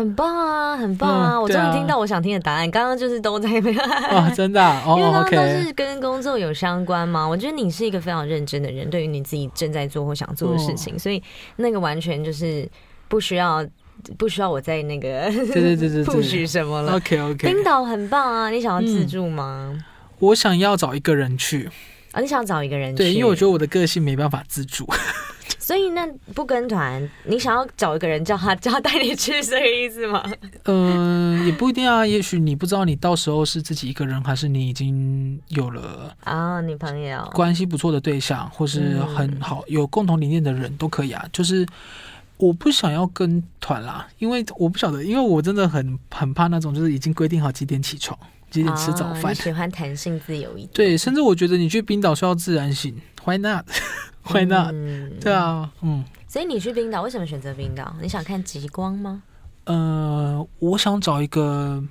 很棒啊，很棒啊！我终于听到我想听的答案。刚刚就是都在那，(laughs) 真
的，因为刚刚都是
跟工作有相关嘛。我觉得你是一个非常认真的人，对于你自己正在做或想做的事情，所以那个完全就是不需要，不需要我在那个，对对对对，不许 (laughs)
什么了。OK OK，冰
岛很棒啊！你想要自助吗？
我想要找一个人去
啊！你想找一个人对，因为我觉
得我的个性没办法自助。
(laughs) 所以那不跟团，你想要找一个人叫他 (laughs) 叫他带你去，这个意思吗？
嗯，(laughs) 也不一定啊。也许你不知道你到时候是自己一个人，还是你已经有了啊女朋友，关系不错的对象，或是很好有共同理念的人都可以啊。就是我不想要跟团啦，因为我不晓得，因为我真的很很怕那种就是已经规定好几点起床、几点吃早饭，喜
欢弹性自由一点。
对，甚至我觉得你去冰岛是要自然醒，Why not？
冰岛，对啊，嗯，所以你去冰岛，为什么选择冰岛？你想看极光吗？
呃，我想找一个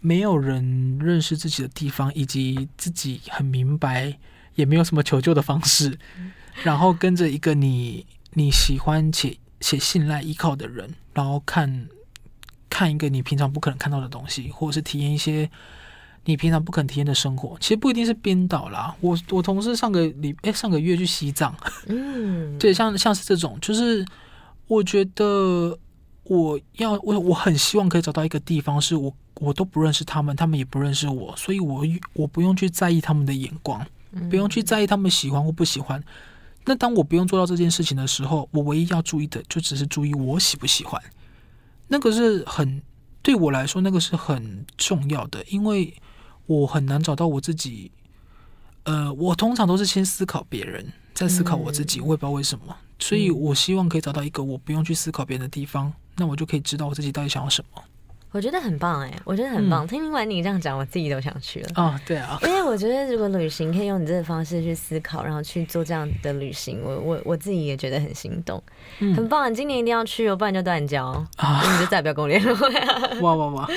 没有人认识自己的地方，以及自己很明白也没有什么求救的方式，然后跟着一个你你喜欢且且信赖依靠的人，然后看看一个你平常不可能看到的东西，或者是体验一些。你平常不肯体验的生活，其实不一定是编导啦。我我同事上个礼哎，上个月去西藏，嗯，(laughs) 对，像像是这种，就是我觉得我要我我很希望可以找到一个地方，是我我都不认识他们，他们也不认识我，所以我我不用去在意他们的眼光，不用去在意他们喜欢或不喜欢。那当我不用做到这件事情的时候，我唯一要注意的，就只是注意我喜不喜欢。那个是很对我来说，那个是很重要的，因为。我很难找到我自己，呃，我通常都是先思考别人，再思考我自己，我也不知道为什么，所以我希望可以找到一个我不用去思考别人的地方，那我就可以知道我自己到底想要什么。
我觉得很棒哎，我觉得很棒。听完你这样讲，我自己都想去了。哦，对啊，因为我觉得如果旅行可以用你这个方式去思考，然后去做这样的旅行，我我我自己也觉得很心动，很棒。你今年一定要去哦，不然就断交，(laughs) 你就再也不要跟我联络。(laughs) 哇哇哇！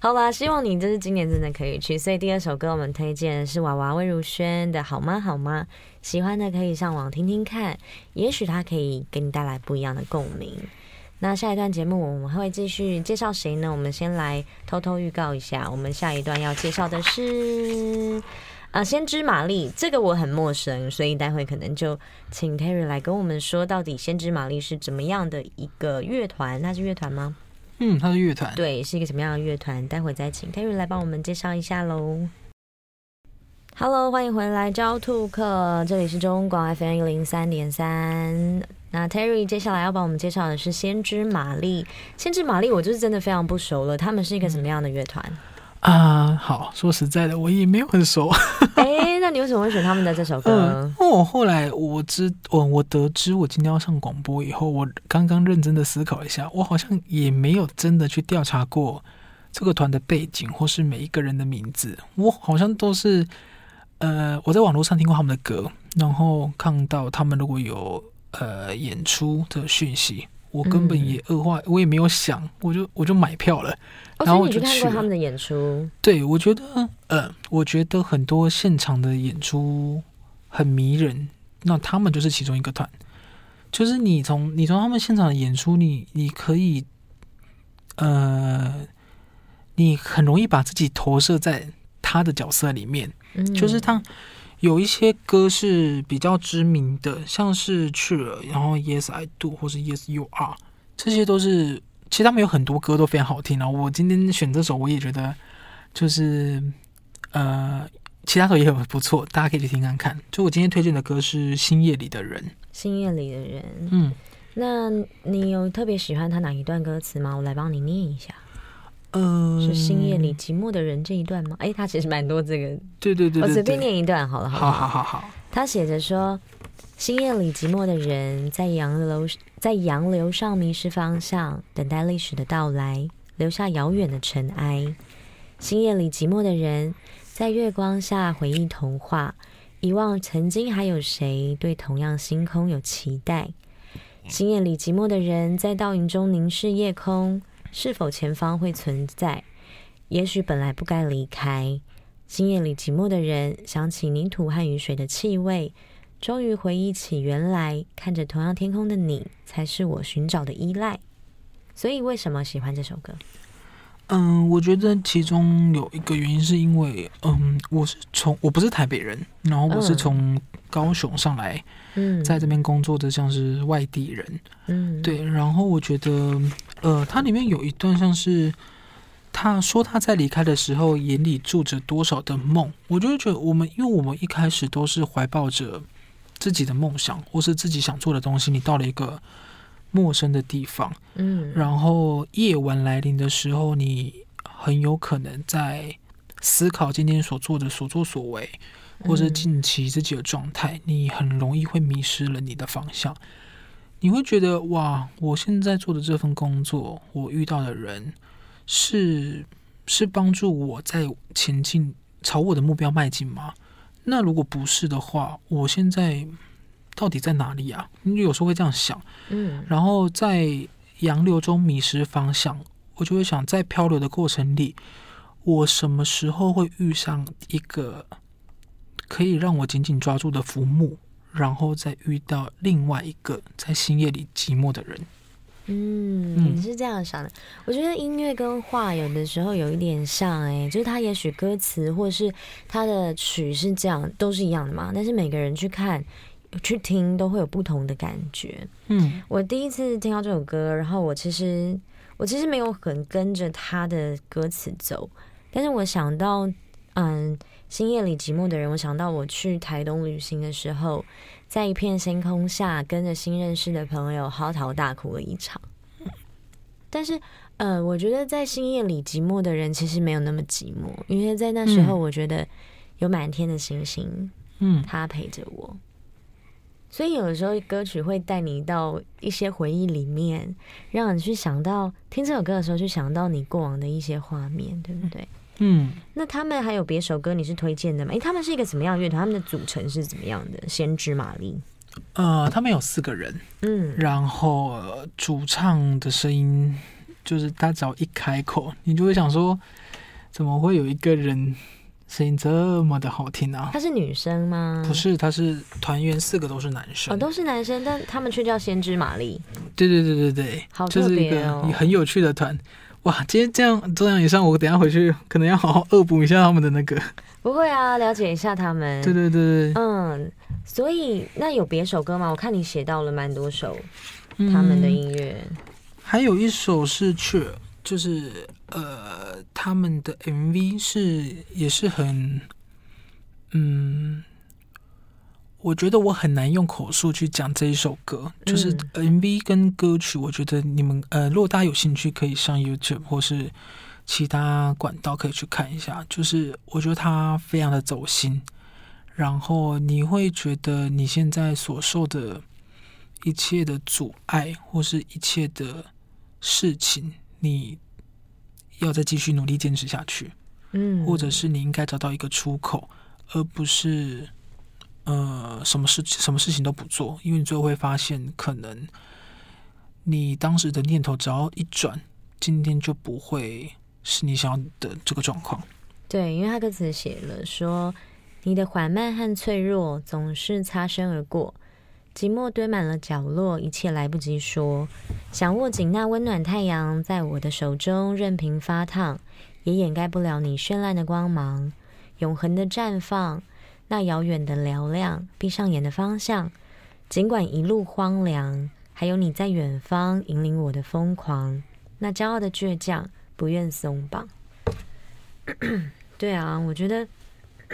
好吧，希望你就是今年真的可以去。所以第二首歌我们推荐是娃娃魏如萱的《好吗好吗》，喜欢的可以上网听听看，也许它可以给你带来不一样的共鸣。那下一段节目，我们会继续介绍谁呢？我们先来偷偷预告一下，我们下一段要介绍的是啊，先知玛丽。这个我很陌生，所以待会可能就请 Terry 来跟我们说，到底先知玛丽是怎么样的一个乐团？那是乐团吗？嗯，他是乐团，对，是一个什么样的乐团？待会再请 Terry 来帮我们介绍一下喽。Hello，欢迎回来，招兔客，这里是中广 FM 零三点三。那 Terry 接下来要帮我们介绍的是《先知玛丽》。《先知玛丽》，我就是真的非常不熟了。他们是一个什么样的乐团
啊？好，说实在的，我也没有很熟。
哎，(laughs) 那你为什么会选他们的这首歌？
哦，(laughs) 后来我知我我得知我今天要上广播以后，我刚刚认真的思考一下，我好像也没有真的去调查过这个团的背景或是每一个人的名字。我好像都是呃我在网络上听过他们的歌，然后看到他们如果有。呃，演出的讯息，我根本也恶化，我也没有想，我就我就买票了，然后我就去他们的演出。对，我觉得，呃，我觉得很多现场的演出很迷人，那他们就是其中一个团，就是你从你从他们现场的演出，你你可以，呃，你很容易把自己投射在他的角色里面，就是他。有一些歌是比较知名的，像是去了，然后 Yes I Do 或者 Yes You Are，这些都是其实他们有很多歌都非常好听。然后我今天选这首，我也觉得就是呃，其他首也很不错，大家可以去听看看。就我今天推荐的歌是《星夜里的人》，《
星夜里的人》。嗯，那你有特别喜欢他哪一段歌词吗？我来帮你念一下。嗯，是星夜里寂寞的人这一段吗？哎，他其实蛮多这个。对对对，我随便念一段好了。好好好好。他写着说：“星夜里寂寞的人，在洋流在洋流上迷失方向，等待历史的到来，留下遥远的尘埃。星夜里寂寞的人，在月光下回忆童话，遗忘曾经还有谁对同样星空有期待。星夜里寂寞的人，在倒影中凝视夜空。”是否前方会存在？也许本来不该离开。今夜里寂寞的人想起泥土和雨水的气味，终于回忆起原来看着同样天空的你才是我寻找的依赖。所以，为什么喜欢这首歌？
嗯，我觉得其中有一个原因是因为，嗯，我是从我不是台北人，然后我是从高雄上来，在这边工作的，像是外地人，嗯，对。然后我觉得，呃，它里面有一段像是他说他在离开的时候眼里住着多少的梦，我就觉得我们因为我们一开始都是怀抱着自己的梦想或是自己想做的东西，你到了一个。陌生的地方，嗯，然后夜晚来临的时候，你很有可能在思考今天所做的所作所为，或者近期自己的状态，你很容易会迷失了你的方向。你会觉得哇，我现在做的这份工作，我遇到的人，是是帮助我在前进，朝我的目标迈进吗？那如果不是的话，我现在。到底在哪里啊？你有时候会这样想，嗯。然后在洋流中迷失方向，我就会想，在漂流的过程里，我什么时候会遇上一个可以让我紧紧抓住的浮木？然后再遇到另外一个在星夜里寂寞的人？
嗯，你是这样想的。我觉得音乐跟画有的时候有一点像，哎，就是它也许歌词或是它的曲是这样，都是一样的嘛。但是每个人去看。去听都会有不同的感觉。嗯，我第一次听到这首歌，然后我其实我其实没有很跟着他的歌词走，但是我想到，嗯，星夜里寂寞的人，我想到我去台东旅行的时候，在一片星空下，跟着新认识的朋友嚎啕大哭了一场。但是，呃，我觉得在星夜里寂寞的人其实没有那么寂寞，因为在那时候，我觉得有满天的星星，嗯，他陪着我。所以有的时候歌曲会带你到一些回忆里面，让你去想到听这首歌的时候，去想到你过往的一些画面，对不对？嗯。那他们还有别首歌你是推荐的吗？哎，他们是一个什么样的乐团？他们的组成是怎么样的？先知玛丽。
呃，他们有四个人，嗯，然后主唱的声音就是他只要一开口，你就会想说，怎么会有一个人？声音这么的好听啊！她是
女生吗？不
是，她是团员四个都是男生，
都是男生，但他们却叫先知玛丽。
对对对对对，好特别哦，很有趣的团。哇，今天这样这样以上，我等下回去可能要好好恶补一下他们的那个。
不会啊，了解一下他们。对对对对。嗯，所以那有别首歌吗？我看你写到了蛮多首
他们的音
乐，还有一首是《t e 就是
呃，他们的 MV 是也是很，嗯，我觉得我很难用口述去讲这一首歌。就是 MV 跟歌曲，我觉得你们呃，如果大家有兴趣，可以上 YouTube 或是其他管道可以去看一下。就是我觉得他非常的走心，然后你会觉得你现在所受的一切的阻碍或是一切的事情。你要再继续努力坚持下去，嗯，或者是你应该找到一个出口，而不是，呃，什么事什么事情都不做，因为你最后会发现，可能你当时的念头只要一转，今天就不会是你想要的这个状况。
对，因为他歌词写了说，你的缓慢和脆弱总是擦身而过。寂寞堆满了角落，一切来不及说。想握紧那温暖太阳，在我的手中任凭发烫，也掩盖不了你绚烂的光芒。永恒的绽放，那遥远的嘹亮，闭上眼的方向。尽管一路荒凉，还有你在远方引领我的疯狂。那骄傲的倔强，不愿松绑。对啊，我觉得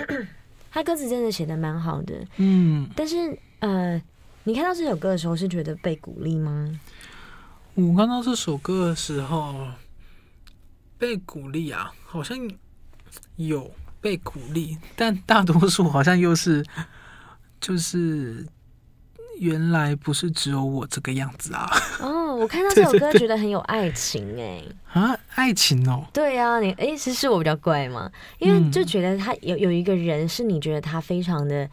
(coughs) 他歌词真的写的蛮好的。嗯，但是呃。你看到这首歌的时候是觉得被鼓励吗？
我看到这首歌的时候，被鼓励啊，好像有被鼓励，但大多数好像又是，就是原来不是只有我这个样子啊。(laughs)
哦，我看到这首歌觉得很有爱情哎。
啊，爱情哦。
对啊，你意思是我比较怪吗？因为就觉得他有有一个人是你觉得他非常的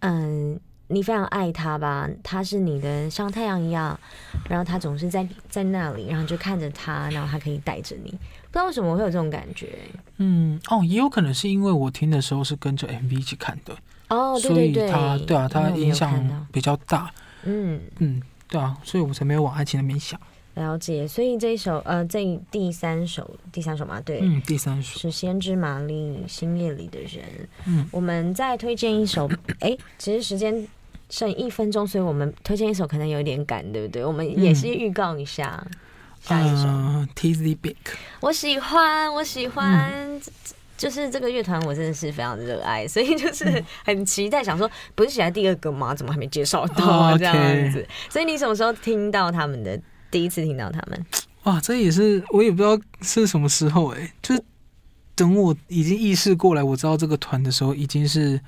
嗯。你非常爱他吧？他是你的像太阳一样，然后他总是在在那里，然后就看着他，然后他可以带着你。不知道为什么会有这种感觉。
嗯，哦，也有可能是因为我听的时候是跟着 MV 一起看的。
哦，对对对。所以他，对啊，他影响比较大。嗯嗯，对啊，
所以我才没有往爱情那边想。
了解，所以这一首，呃，这第三首，第三首嘛，对。嗯，第三首是《先知玛丽星夜里的人》。嗯，我们再推荐一首。哎，其实时间。剩一分钟，所以我们推荐一首可能有点赶，对不对？我们也是预告一下，
下一首《Tizzy b i g
我喜欢，我喜欢，就是这个乐团，我真的是非常热爱，所以就是很期待。想说不是喜欢第二个吗？怎么还没介绍到这样子？所以你什么时候听到他们的？第一次听到他们？
哇，这也是我也不知道是什么时候哎，就等我已经意识过来，我知道这个团的时候，已经是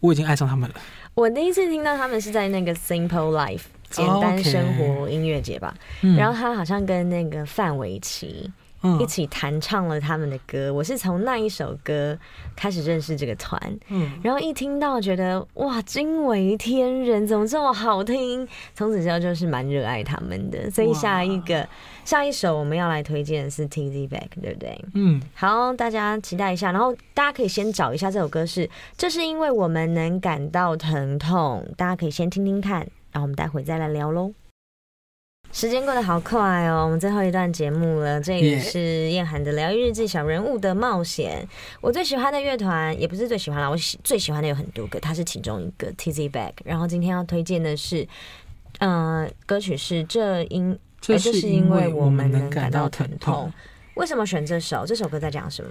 我已经爱上他们了。
我第一次听到他们是在那个 Simple Life 简单生活音乐节吧，然后他好像跟那个范玮琪。一起弹唱了他们的歌，我是从那一首歌开始认识这个团，嗯，然后一听到觉得哇，惊为天人，怎么这么好听？从此之后就是蛮热爱他们的，所以下一个下一首我们要来推荐是 t z b a c k 对不对？嗯，好，大家期待一下，然后大家可以先找一下这首歌是，这是因为我们能感到疼痛，大家可以先听听看，然后我们待会再来聊喽。时间过得好快哦，我们最后一段节目了。这里是燕涵的《疗愈日记》，小人物的冒险。我最喜欢的乐团也不是最喜欢了，我喜最喜欢的有很多个，它是其中一个。Tizzy Bag。然后今天要推荐的是，嗯，歌曲是《这因》。这是因为我们能感到疼痛。为什么选这首？这首歌在讲什么？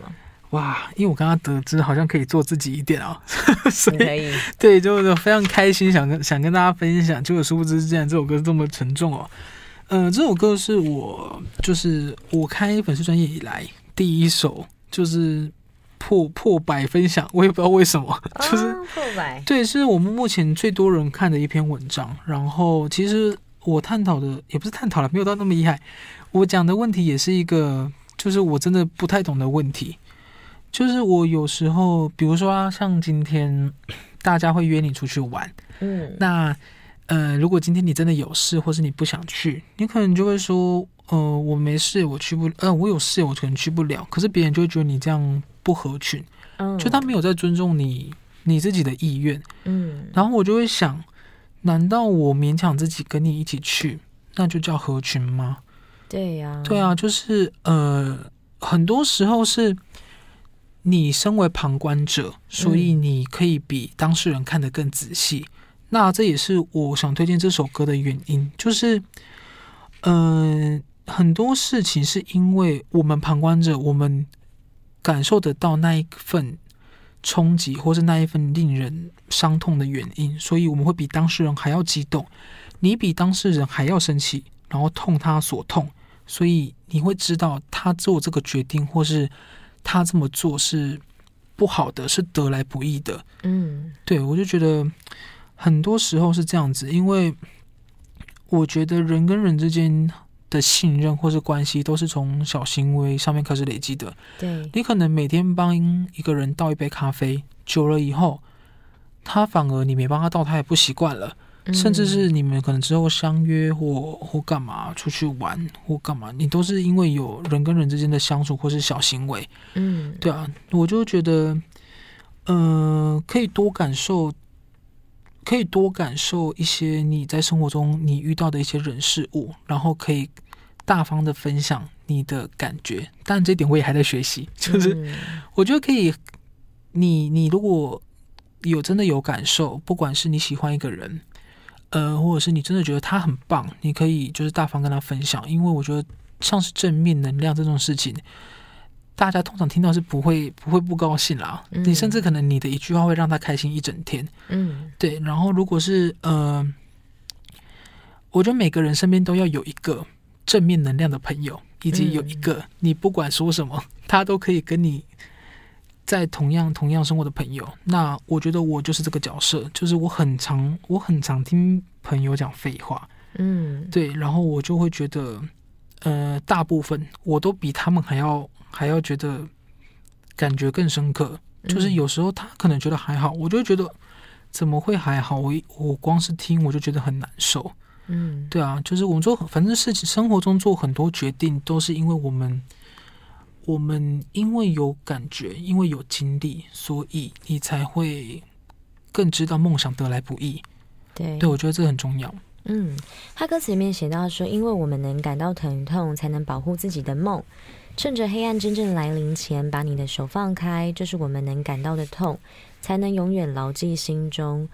哇，因为我刚刚得知，好像可以做自己一点哦，(laughs) 所以对，就是非常开心，想跟想跟大家分享，就果殊不知之前这首歌这么沉重哦。呃，这首歌是我就是我开粉丝专业以来第一首就是破破百分享，我也不知道为什么，(laughs) 就是破百，对，是我们目前最多人看的一篇文章。然后，其实我探讨的也不是探讨了，没有到那么厉害。我讲的问题也是一个，就是我真的不太懂的问题。就是我有时候，比如说啊、像今天 (clears throat) 大家会约你出去玩，嗯，那。呃，如果今天你真的有事，或是你不想去，你可能就会说：“呃，我没事，我去不……呃，我有事，我可能去不了。”可是别人就觉得你这样不合群，就他没有在尊重你你自己的意愿。嗯，然后我就会想，难道我勉强自己跟你一起去，那就叫合群吗？
对呀，对啊，
就是呃，很多时候是，你身为旁观者，所以你可以比当事人看得更仔细。那这也是我想推荐这首歌的原因，就是，嗯，很多事情是因为我们旁观者，我们感受得到那一份冲击，或是那一份令人伤痛的原因，所以我们会比当事人还要激动，你比当事人还要生气，然后痛他所痛，所以你会知道他做这个决定，或是他这么做是不好的，是得来不易的。嗯，对我就觉得。很多时候是这样子，因为我觉得人跟人之间的信任或是关系，都是从小行为上面开始累积的。对你可能每天帮一个人倒一杯咖啡，久了以后，他反而你没帮他倒，他也不习惯了。甚至是你们可能之后相约或或干嘛出去玩或干嘛，你都是因为有人跟人之间的相处或是小行为。嗯，对啊，我就觉得，嗯，可以多感受。可以多感受一些你在生活中你遇到的一些人事物，然后可以大方的分享你的感觉。但这点我也还在学习，(laughs) 就是我觉得可以，你你如果有真的有感受，不管是你喜欢一个人，呃，或者是你真的觉得他很棒，你可以就是大方跟他分享，因为我觉得像是正面能量这种事情。大家通常听到是不会不会不高兴啦。你甚至可能你的一句话会让他开心一整天。嗯，对。然后如果是呃，我觉得每个人身边都要有一个正面能量的朋友，以及有一个你不管说什么，他都可以跟你在同样同样生活的朋友。那我觉得我就是这个角色，就是我很常我很常听朋友讲废话。嗯，对。然后我就会觉得，呃，大部分我都比他们还要。还要觉得感觉更深刻，就是有时候他可能觉得还好，我就觉得怎么会还好？我我光是听我就觉得很难受。嗯，对啊，就是我们做反正事情生活中做很多决定，都是因为我们我们因为有感觉，因为有经历，所以你才会更知道梦想得来不易。对，对我觉得这很重要。
嗯，他歌词里面写到说，因为我们能感到疼痛，才能保护自己的梦。趁着黑暗真正来临前，把你的手放开，这是我们能感到的痛，才能永远牢记心中。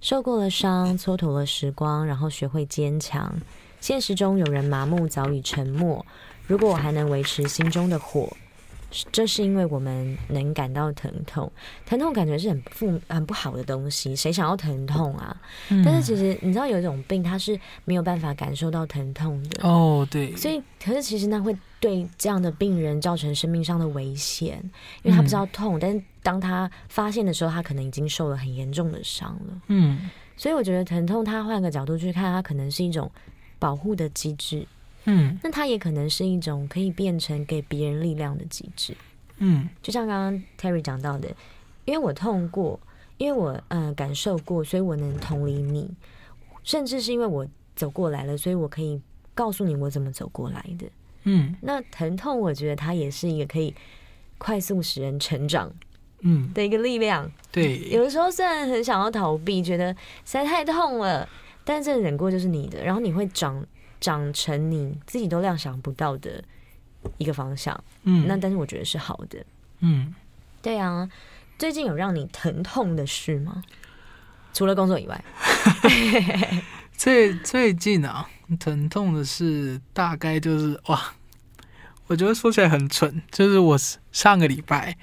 受过了伤，蹉跎了时光，然后学会坚强。现实中有人麻木，早已沉默。如果我还能维持心中的火。这是因为我们能感到疼痛，疼痛感觉是很负、很不好的东西，谁想要疼痛啊？但是其实你知道有一种病，它是没有办法感受到疼痛的哦。对，所以可是其实那会对这样的病人造成生命上的危险，因为他不知道痛，但是当他发现的时候，他可能已经受了很严重的伤了。嗯，所以我觉得疼痛，他换个角度去看，它可能是一种保护的机制。嗯，那它也可能是一种可以变成给别人力量的机制。嗯，就像刚刚 Terry 讲到的，因为我痛过，因为我呃感受过，所以我能同理你。甚至是因为我走过来了，所以我可以告诉你我怎么走过来的。嗯，那疼痛我觉得它也是一个可以快速使人成长，嗯的一个力量。对，有的时候虽然很想要逃避，觉得实在太痛了，但是忍过就是你的，然后你会长。长成你自己都料想不到的一个方向，嗯，那但是我觉得是好的，嗯，对啊。最近有让你疼痛的事吗？除了工作以外，(laughs) 最最近啊，疼
痛的事大概就是哇，我觉得说起来很蠢，就是我上个礼拜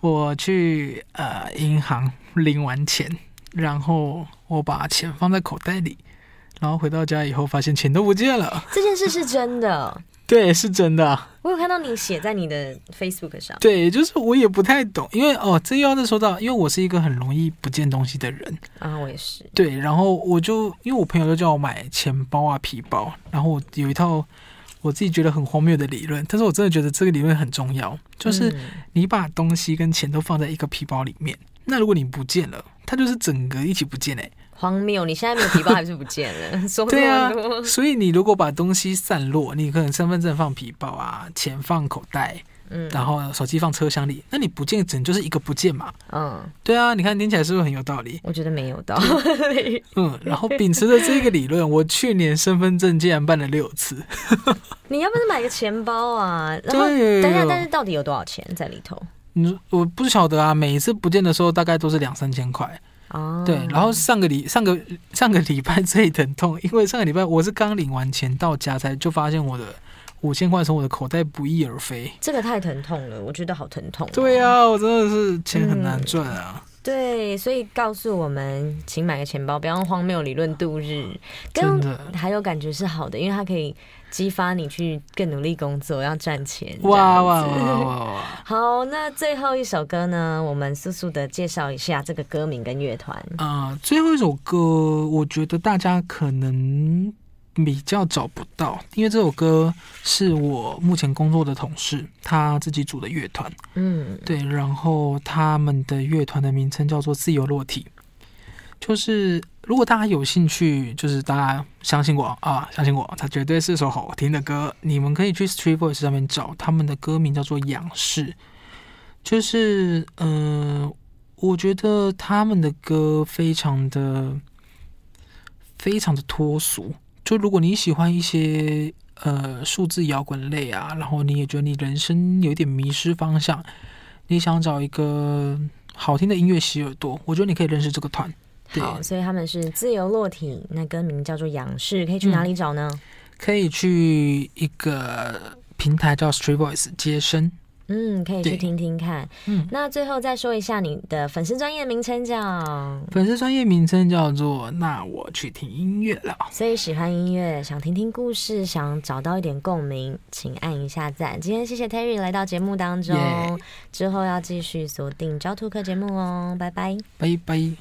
我去呃银行领完钱，然后我把钱放在口袋里。然后回到家以后，发现钱都不见了。
这件事是真的，(laughs)
对，是真的。
我有看到你写在你的 Facebook 上。对，
就是我也不太懂，因为哦，这又要再说到，因为我是一个很容易不见东西的人啊，我也是。对，然后我就因为我朋友都叫我买钱包啊、皮包，然后我有一套我自己觉得很荒谬的理论，但是我真的觉得这个理论很重要，就是你把东西跟钱都放在一个皮包里面，那如果你不见了，它就是整个一起不见哎。
荒谬！你现在没皮包还是不见了？(laughs) 对啊，
所以你如果把东西散落，你可能身份证放皮包啊，钱放口袋，嗯，然后手机放车厢里，那你不见整就是一个不见嘛。嗯，对啊，你看听起来是不是很有道理？我觉得没有道
理。(laughs) 嗯，然后秉持着这个
理论，我去年身份证竟然办了六次。(laughs)
你要不是买个钱包啊？对，但下，但是到底有多少钱在里头？
你我不晓得啊，每一次不见的时候，大概都是两三千块。对，然后上个礼上个上个礼拜最疼痛，因为 (laughs) 上个礼拜我是刚领完钱到家才就发现我的五千块从我的口袋不翼而飞，
这个太疼痛了，我觉得好疼痛。对
呀，我真的是钱很难赚啊。
对，所以告诉我们，请买个钱包，不要用荒谬理论度日。真还有感觉是好的，因为它可以激发你去更努力工作，要赚钱。哇哇 (laughs) 哇哇哇！好，那最后一首歌呢？我们速速的介绍一下这个歌名跟乐团。
啊，最后一首歌，我觉得大家可能。比较找不到，因为这首歌是我目前工作的同事他自己组的乐团，嗯，对，然后他们的乐团的名称叫做“自由落体”。就是如果大家有兴趣，就是大家相信我啊，相信我，它绝对是首好听的歌。你们可以去 Street Voice 上面找他们的歌名叫做《仰视》，就是嗯，我觉得他们的歌非常的非常的脱俗。就如果你喜欢一些呃数字摇滚类啊，然后你也觉得你人生有点迷失方向，你想找一个好听的音乐洗耳朵，我觉得你可以认识这个团。
好，所以他们是自由落体，那歌名叫做《仰视》，可以去哪里找呢？可以去一个平台叫 Street Voice 接生。嗯，可以去听听看。嗯，那最后再说一下你的粉丝专业名称叫粉丝专业名称叫做那我去听音乐了。所以喜欢音乐，想听听故事，想找到一点共鸣，请按一下赞。今天谢谢 Terry 来到节目当中，之后要继续锁定焦兔课节目哦，拜拜，
拜拜。